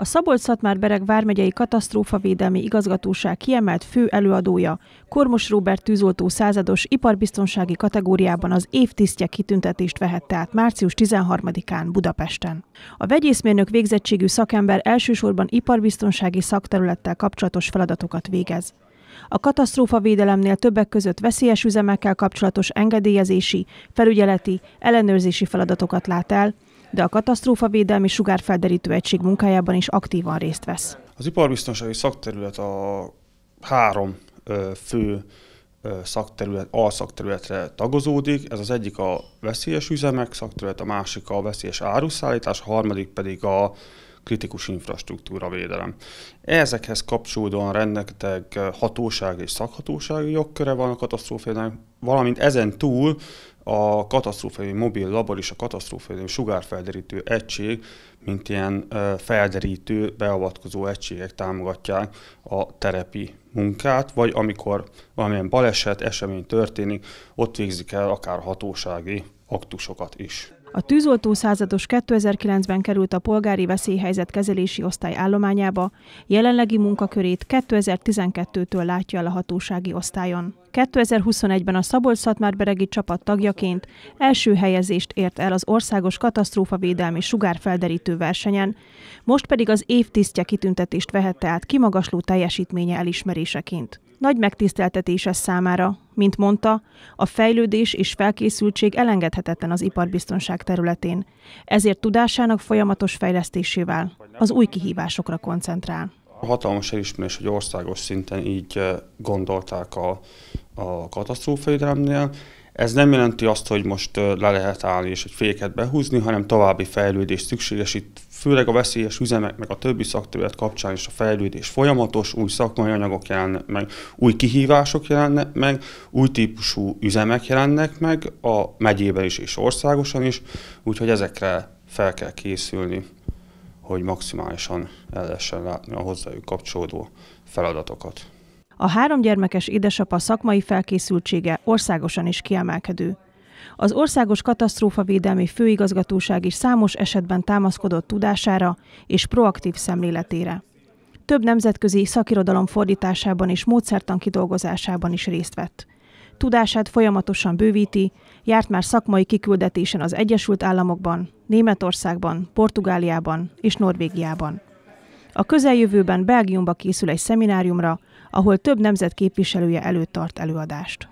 A Szabolcs-Szatmár-Bereg vármegyei katasztrófavédelmi igazgatóság kiemelt fő előadója, Kormos Róbert tűzoltó százados iparbiztonsági kategóriában az évtisztje kitüntetést vehette át március 13-án Budapesten. A vegyészmérnök végzettségű szakember elsősorban iparbiztonsági szakterülettel kapcsolatos feladatokat végez. A katasztrófavédelemnél többek között veszélyes üzemekkel kapcsolatos engedélyezési, felügyeleti, ellenőrzési feladatokat lát el, de a katasztrófavédelmi sugárfelderítő egység munkájában is aktívan részt vesz. Az iparbiztonsági szakterület a három fő szakterület, alszakterületre tagozódik. Ez az egyik a veszélyes üzemek szakterület, a másik a veszélyes áruszállítás, a harmadik pedig a kritikus infrastruktúra védelem. Ezekhez kapcsolódóan rendeteg hatóság és szakhatósági jogköre van a katasztrófának, valamint ezen túl a katasztrófai mobil labor és a katasztrófai sugárfelderítő egység, mint ilyen felderítő, beavatkozó egységek támogatják a terepi munkát, vagy amikor valamilyen baleset, esemény történik, ott végzik el akár hatósági aktusokat is. A tűzoltó százados 2009-ben került a polgári veszélyhelyzet kezelési osztály állományába, jelenlegi munkakörét 2012-től látja el a hatósági osztályon. 2021-ben a szabolcs beregi csapat tagjaként első helyezést ért el az Országos Katasztrófavédelmi Sugárfelderítő versenyen, most pedig az évtisztje kitüntetést vehette át kimagasló teljesítménye elismeréseként. Nagy megtiszteltetése számára, mint mondta, a fejlődés és felkészültség elengedhetetlen az iparbiztonság területén, ezért tudásának folyamatos fejlesztésével az új kihívásokra koncentrál. Hatalmas elismerés, hogy országos szinten így eh, gondolták a, a katasztrófaidrámnél, ez nem jelenti azt, hogy most le lehet állni és egy féket behúzni, hanem további fejlődés szükséges. Itt főleg a veszélyes üzemek, meg a többi szakterület kapcsán is a fejlődés folyamatos, új szakmai anyagok jelennek meg, új kihívások jelennek meg, új típusú üzemek jelennek meg a megyében is és országosan is, úgyhogy ezekre fel kell készülni, hogy maximálisan el lehessen látni a hozzájuk kapcsolódó feladatokat. A háromgyermekes édesapa szakmai felkészültsége országosan is kiemelkedő. Az Országos Katasztrófavédelmi Főigazgatóság is számos esetben támaszkodott tudására és proaktív szemléletére. Több nemzetközi szakirodalom fordításában és módszertan kidolgozásában is részt vett. Tudását folyamatosan bővíti, járt már szakmai kiküldetésen az Egyesült Államokban, Németországban, Portugáliában és Norvégiában. A közeljövőben Belgiumba készül egy szemináriumra, ahol több nemzet képviselője előtt tart előadást.